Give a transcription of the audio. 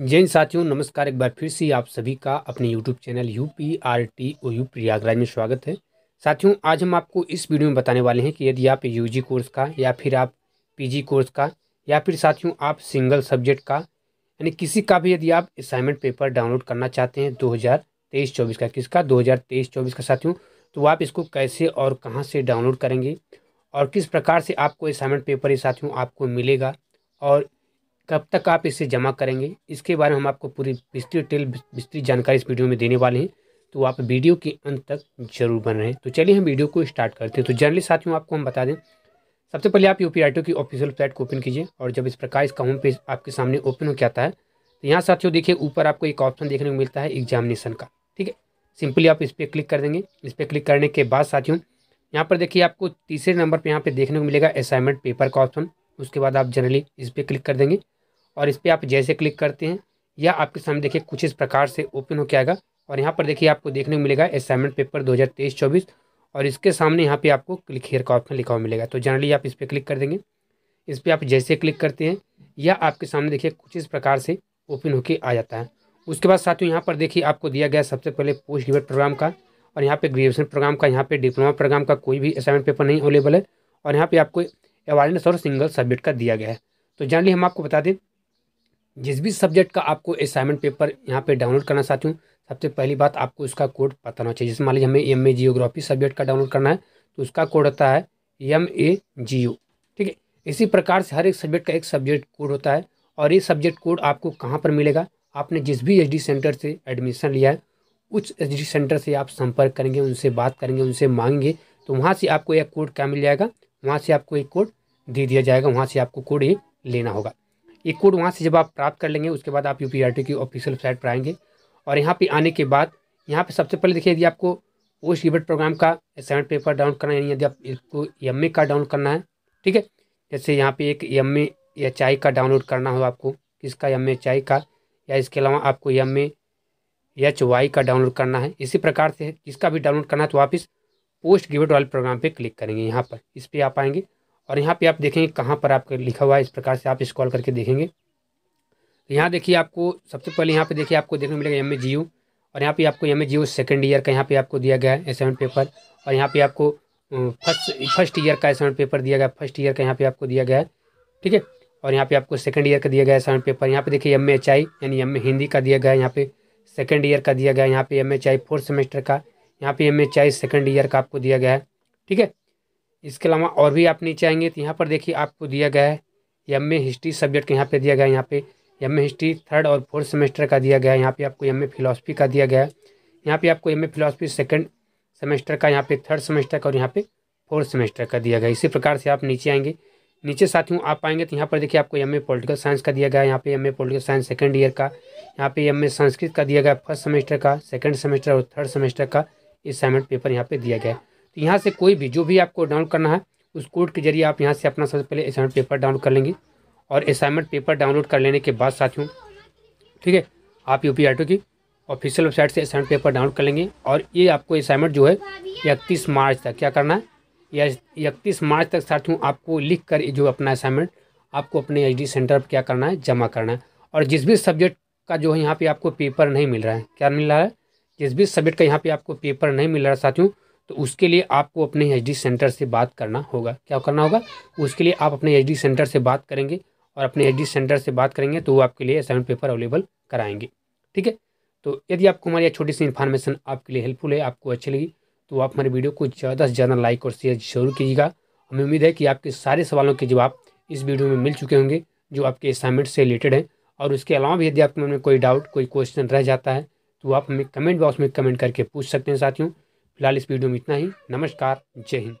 जैन साथियों नमस्कार एक बार फिर से आप सभी का अपने YouTube channel U P R T O U Prayagraj में स्वागत है साथियों आज हम आपको इस वीडियो में बताने वाले हैं कि यदि आप यू जी कोर्स का या फिर आप पी जी कोर्स का या फिर साथियों आप सिंगल सब्जेक्ट का यानी किसी का भी यदि आप असाइनमेंट पेपर डाउनलोड करना चाहते हैं दो हज़ार तेईस चौबीस का किसका दो हज़ार तेईस चौबीस का साथियों तो आप इसको कैसे और कहाँ से डाउनलोड करेंगे और किस प्रकार से आपको असाइनमेंट पेपर ये साथियों आपको मिलेगा और कब तक आप इसे जमा करेंगे इसके बारे में हम आपको पूरी विस्तृत डिटेल विस्तृत जानकारी इस वीडियो में देने वाले हैं तो आप वीडियो के अंत तक जरूर बन रहे हैं तो चलिए हम वीडियो को स्टार्ट करते हैं तो जनरली साथियों आपको हम बता दें सबसे पहले आप यू पी की ऑफिशियल वेबसाइट को ओपन कीजिए और जब इस प्रकार इसका होम पेज आपके सामने ओपन हो जाता है तो यहाँ साथियों देखिए ऊपर आपको एक ऑप्शन देखने को मिलता है एग्जामिनेशन का ठीक है सिंपली आप इस पर क्लिक कर देंगे इस पर क्लिक करने के बाद साथियों यहाँ पर देखिए आपको तीसरे नंबर पर यहाँ पर देखने को मिलेगा असाइनमेंट पेपर का ऑप्शन उसके बाद आप जनरली इस पर क्लिक कर देंगे और इस पर आप जैसे क्लिक करते हैं या आपके सामने देखिए कुछ इस प्रकार से ओपन होकर आएगा और यहाँ पर देखिए आपको देखने को मिलेगा असाइनमेंट पेपर 2023-24 और इसके सामने यहाँ पे आपको क्लिक हेयर का ऑप्शन लिखा हुआ मिलेगा तो जनरली आप इस पर क्लिक कर देंगे इस पर आप जैसे क्लिक करते हैं या आपके सामने देखिए कुछ इस प्रकार से ओपन होके तो आ जाता है उसके बाद साथियों यहाँ पर देखिए आपको दिया गया सबसे पहले पोस्ट ग्रेजुएट प्रोग्राम का और यहाँ पे ग्रेजुएशन प्रोग्राम का यहाँ पे डिप्लोमा प्रोग्राम का कोई भी असाइनमेंट पेपर नहीं अवेलेबल है और यहाँ पे आपको अवार्डनेस और सिंगल सब्जेक्ट का दिया गया है तो जनरली हम आपको बता दें जिस भी सब्जेक्ट का आपको असाइनमेंट पेपर यहाँ पे डाउनलोड करना चाहती हूँ सबसे पहली बात आपको इसका कोड पता होना चाहिए जैसे मान लीजिए हमें एम ए जियोग्राफी सब्जेक्ट का डाउनलोड करना है तो उसका कोड होता है एम ए जी ओ ठीक है इसी प्रकार से हर एक सब्जेक्ट का एक सब्जेक्ट कोड होता है और ये सब्जेक्ट कोड आपको कहाँ पर मिलेगा आपने जिस भी एच सेंटर से एडमिशन लिया है उस एच सेंटर से आप संपर्क करेंगे उनसे बात करेंगे उनसे मांगेंगे तो वहाँ से आपको यह कोड क्या मिल जाएगा वहाँ से आपको एक कोड दे दिया जाएगा वहाँ से आपको कोड ये लेना होगा ये कोड वहाँ से जब आप प्राप्त कर लेंगे उसके बाद आप यू की ऑफिशियल वेबसाइट पर आएंगे और यहाँ पर आने के बाद यहाँ पर सबसे पहले देखिए यदि आपको पोस्ट ग्रेजुएट प्रोग्राम का असाइनमेंट पेपर डाउनलोड करना है यदि आप इसको एम e का डाउनलोड करना है ठीक है जैसे यहाँ पे एक एम एच आई का डाउनलोड करना हो आपको किसका एम एच आई का या इसके अलावा आपको एम एच वाई का डाउनलोड करना है इसी प्रकार से जिसका भी डाउनलोड करना है तो आप इस पोस्ट ग्रेजुएट वाले प्रोग्राम पे क्लिक करेंगे यहाँ पर इस पर आप आएंगे और यहाँ पे आप देखेंगे कहाँ पर आपका लिखा हुआ है इस प्रकार से आप स्क्रॉल करके देखेंगे यहाँ देखिए आपको सबसे पहले यहाँ पे देखिए आपको देखने मिलेगा एम ए और यहाँ पे आपको एम ए जी ईयर का यहाँ पे आपको दिया गया है असाइनमेंट पेपर और यहाँ पे आपको फर्स्ट फर्स्ट ईयर का असाइनमेंट पेपर दिया गया फर्स्ट ईयर का यहाँ पे आपको दिया गया है ठीक है और यहाँ पे आपको सेकेंड ईयर का दिया गया असाइनमेंट पेपर यहाँ पे देखिए एम एच आई यानी एम हिंदी का दिया गया यहाँ पे सेकेंड ईयर का दिया गया यहाँ पे M H I fourth semester का यहाँ पे M H I second year का आपको दिया गया है ठीक है इसके अलावा और भी आप नीचे आएंगे तो यहाँ पर देखिए आपको दिया गया है एम ए हिस्ट्री सब्जेक्ट यहाँ पे दिया गया है यहाँ पे एम ए हिस्ट्री थर्ड और फोर्थ सेमेस्टर का दिया गया है यहाँ पे आपको एम ए फिलासफी का दिया गया है यहाँ पे आपको M A philosophy second semester का यहाँ पे थर्ड सेमेस्टर का और यहाँ पे फोर्थ सेमेस्टर का दिया गया इसी प्रकार से आप नीचे आएंगे नीचे साथियों आप आएंगे तो यहाँ पर देखिए आपको एम ए पोलिटिकल साइंस का दिया गया यहाँ पे M A political science second year का यहाँ पे एम ए संस्कृत का दिया गया फर्स्ट सेमेस्टर का सेकेंड सेमेस्टर और थर्ड सेमेस्टर का इस असाइनमेंट पेपर यहाँ पे दिया गया है तो यहाँ से कोई भी जो भी आपको डाउनलोड करना है उस कोड के जरिए आप यहाँ से अपना सबसे पहले असाइनमेंट पेपर डाउनलोड कर लेंगे और असाइनमेंट पेपर डाउनलोड कर लेने के बाद साथियों ठीक है आप यू पी की ऑफिशियल वेबसाइट से असाइनमेंट पेपर डाउनलोड कर लेंगे और ये आपको असाइनमेंट जो है इकतीस मार्च तक क्या करना है या इकतीस मार्च तक साथियों आपको लिख कर जो अपना असाइनमेंट आपको अपने एच सेंटर पर क्या करना है जमा करना है और जिस भी सब्जेक्ट का जो है यहाँ पे आपको पेपर नहीं मिल रहा है क्या मिल रहा है जिस भी सब्जेक्ट का यहाँ पे आपको पेपर नहीं मिल रहा है साथियों तो उसके लिए आपको अपने एच सेंटर से बात करना होगा क्या करना होगा उसके लिए आप अपने एच सेंटर से बात करेंगे और अपने एच सेंटर से बात करेंगे तो वो आपके लिए असाइनमेंट पेपर अवेलेबल कराएंगे ठीक है तो यदि आपको हमारी छोटी सी इन्फॉर्मेशन आपके लिए हेल्पफुल है आपको अच्छी लगी तो आप हमारे वीडियो को ज़्यादा से ज़्यादा लाइक और शेयर जरूर कीजिएगा हमें उम्मीद है कि आपके सारे सवालों के जवाब इस वीडियो में मिल चुके होंगे जो आपके असाइनमेंट से रिलेटेड हैं और उसके अलावा भी यदि आपके मन में कोई डाउट कोई क्वेश्चन रह जाता है तो आप हमें कमेंट बॉक्स में कमेंट करके पूछ सकते हैं साथियों फिलहाल इस वीडियो में इतना ही नमस्कार जय हिंद